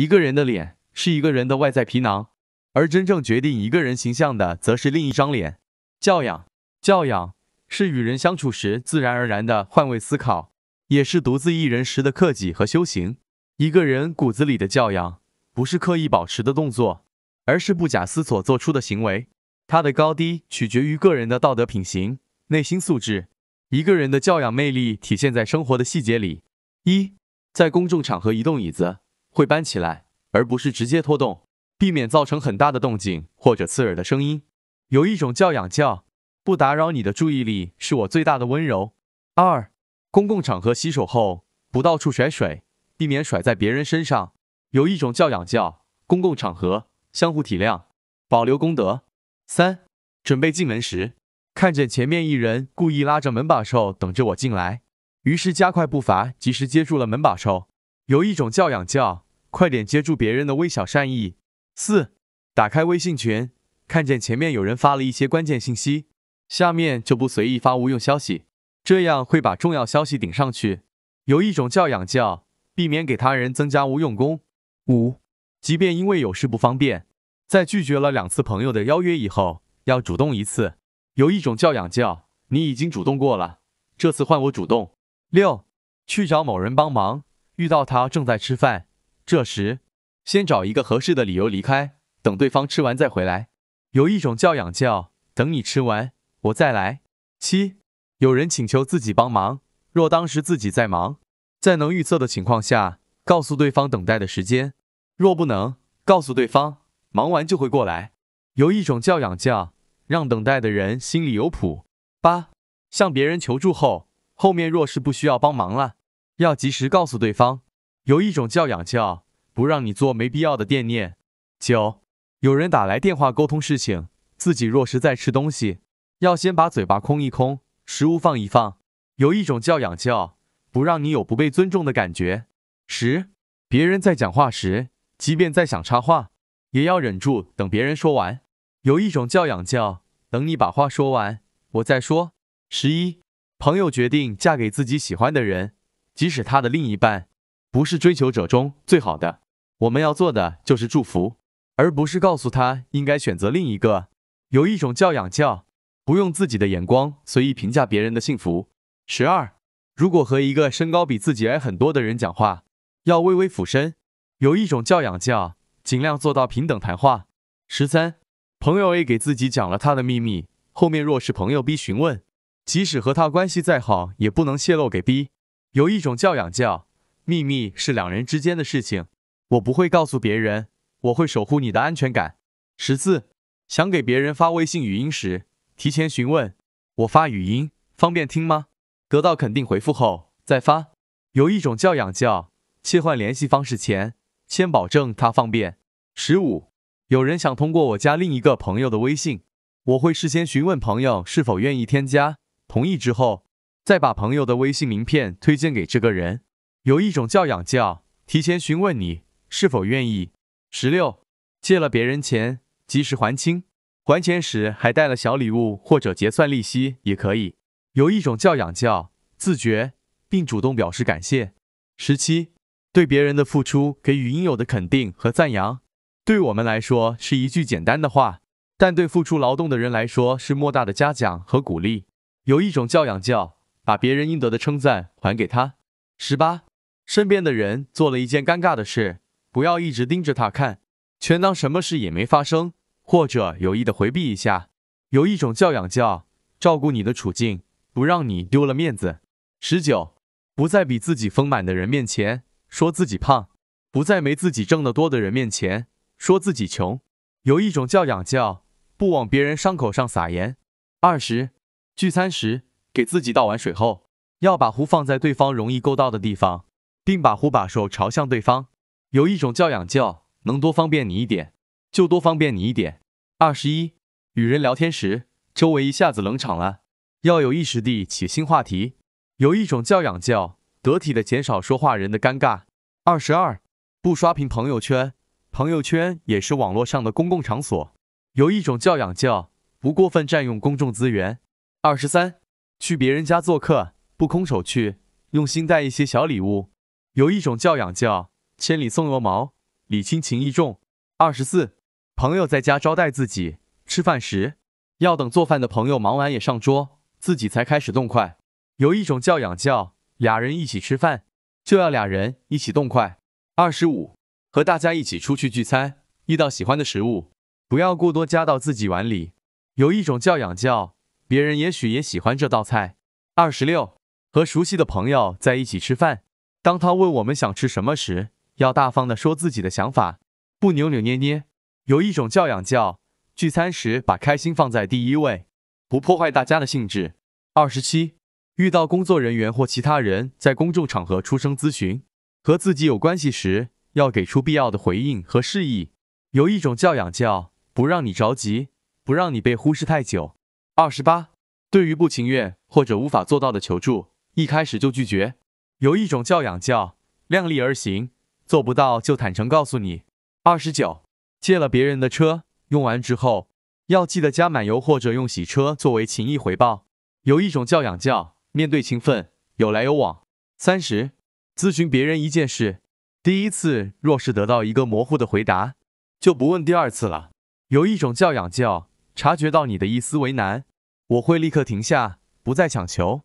一个人的脸是一个人的外在皮囊，而真正决定一个人形象的，则是另一张脸。教养，教养是与人相处时自然而然的换位思考，也是独自一人时的克己和修行。一个人骨子里的教养，不是刻意保持的动作，而是不假思索做出的行为。它的高低取决于个人的道德品行、内心素质。一个人的教养魅力体现在生活的细节里：一，在公众场合移动椅子。会搬起来，而不是直接拖动，避免造成很大的动静或者刺耳的声音。有一种教养叫不打扰你的注意力，是我最大的温柔。二，公共场合洗手后不到处甩水，避免甩在别人身上。有一种教养叫公共场合相互体谅，保留功德。三，准备进门时，看见前面一人故意拉着门把手等着我进来，于是加快步伐，及时接住了门把手。有一种教养叫快点接住别人的微小善意。四，打开微信群，看见前面有人发了一些关键信息，下面就不随意发无用消息，这样会把重要消息顶上去。有一种教养叫避免给他人增加无用功。五，即便因为有事不方便，在拒绝了两次朋友的邀约以后，要主动一次。有一种教养叫你已经主动过了，这次换我主动。六，去找某人帮忙。遇到他正在吃饭，这时先找一个合适的理由离开，等对方吃完再回来。有一种教养叫，等你吃完我再来。七，有人请求自己帮忙，若当时自己在忙，在能预测的情况下，告诉对方等待的时间；若不能，告诉对方忙完就会过来。有一种教养叫，让等待的人心里有谱。八，向别人求助后，后面若是不需要帮忙了。要及时告诉对方，有一种教养叫不让你做没必要的惦念。九，有人打来电话沟通事情，自己若是在吃东西，要先把嘴巴空一空，食物放一放，有一种教养叫不让你有不被尊重的感觉。十，别人在讲话时，即便在想插话，也要忍住，等别人说完。有一种教养叫等你把话说完，我再说。十一，朋友决定嫁给自己喜欢的人。即使他的另一半不是追求者中最好的，我们要做的就是祝福，而不是告诉他应该选择另一个。有一种教养叫不用自己的眼光随意评价别人的幸福。十二，如果和一个身高比自己矮很多的人讲话，要微微俯身。有一种教养叫尽量做到平等谈话。十三，朋友 A 给自己讲了他的秘密，后面若是朋友 B 询问，即使和他关系再好，也不能泄露给 B。有一种教养叫“秘密是两人之间的事情，我不会告诉别人，我会守护你的安全感。”十四，想给别人发微信语音时，提前询问我发语音方便听吗？得到肯定回复后再发。有一种教养叫切换联系方式前，先保证他方便。十五，有人想通过我加另一个朋友的微信，我会事先询问朋友是否愿意添加，同意之后。再把朋友的微信名片推荐给这个人。有一种教养叫提前询问你是否愿意。十六，借了别人钱，及时还清，还钱时还带了小礼物或者结算利息也可以。有一种教养叫自觉，并主动表示感谢。十七，对别人的付出给予应有的肯定和赞扬，对我们来说是一句简单的话，但对付出劳动的人来说是莫大的嘉奖和鼓励。有一种教养叫。把别人应得的称赞还给他。十八，身边的人做了一件尴尬的事，不要一直盯着他看，全当什么事也没发生，或者有意的回避一下。有一种教养叫照顾你的处境，不让你丢了面子。十九，不在比自己丰满的人面前说自己胖，不在没自己挣得多的人面前说自己穷。有一种教养叫不往别人伤口上撒盐。二十，聚餐时。给自己倒完水后，要把壶放在对方容易够到的地方，并把壶把手朝向对方。有一种教养叫能多方便你一点就多方便你一点。二十一，与人聊天时，周围一下子冷场了，要有意识地起新话题。有一种教养叫得体的减少说话人的尴尬。二十二，不刷屏朋友圈，朋友圈也是网络上的公共场所。有一种教养叫不过分占用公众资源。二十三。去别人家做客，不空手去，用心带一些小礼物。有一种教养叫千里送鹅毛，礼轻情意重。二十四，朋友在家招待自己吃饭时，要等做饭的朋友忙完也上桌，自己才开始动筷。有一种教养叫俩人一起吃饭，就要俩人一起动筷。二十五，和大家一起出去聚餐，遇到喜欢的食物，不要过多加到自己碗里。有一种教养叫。别人也许也喜欢这道菜。二十六，和熟悉的朋友在一起吃饭，当他问我们想吃什么时，要大方地说自己的想法，不扭扭捏捏。有一种教养叫聚餐时把开心放在第一位，不破坏大家的兴致。二十七，遇到工作人员或其他人在公众场合出声咨询和自己有关系时，要给出必要的回应和示意。有一种教养叫不让你着急，不让你被忽视太久。二十八，对于不情愿或者无法做到的求助，一开始就拒绝。有一种教养叫量力而行，做不到就坦诚告诉你。二十九，借了别人的车，用完之后要记得加满油，或者用洗车作为情谊回报。有一种教养叫面对情分，有来有往。三十，咨询别人一件事，第一次若是得到一个模糊的回答，就不问第二次了。有一种教养叫。察觉到你的一丝为难，我会立刻停下，不再强求。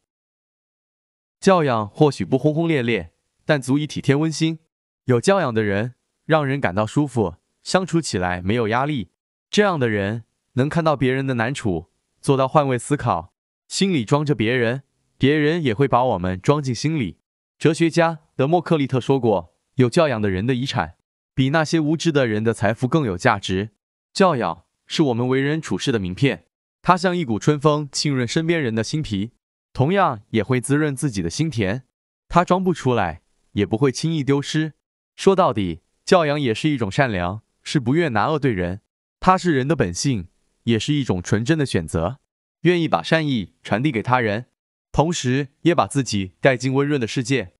教养或许不轰轰烈烈，但足以体贴温馨。有教养的人让人感到舒服，相处起来没有压力。这样的人能看到别人的难处，做到换位思考，心里装着别人，别人也会把我们装进心里。哲学家德谟克利特说过：“有教养的人的遗产，比那些无知的人的财富更有价值。”教养。是我们为人处事的名片，它像一股春风，浸润身边人的心脾，同样也会滋润自己的心田。它装不出来，也不会轻易丢失。说到底，教养也是一种善良，是不愿拿恶对人。它是人的本性，也是一种纯真的选择。愿意把善意传递给他人，同时也把自己带进温润的世界。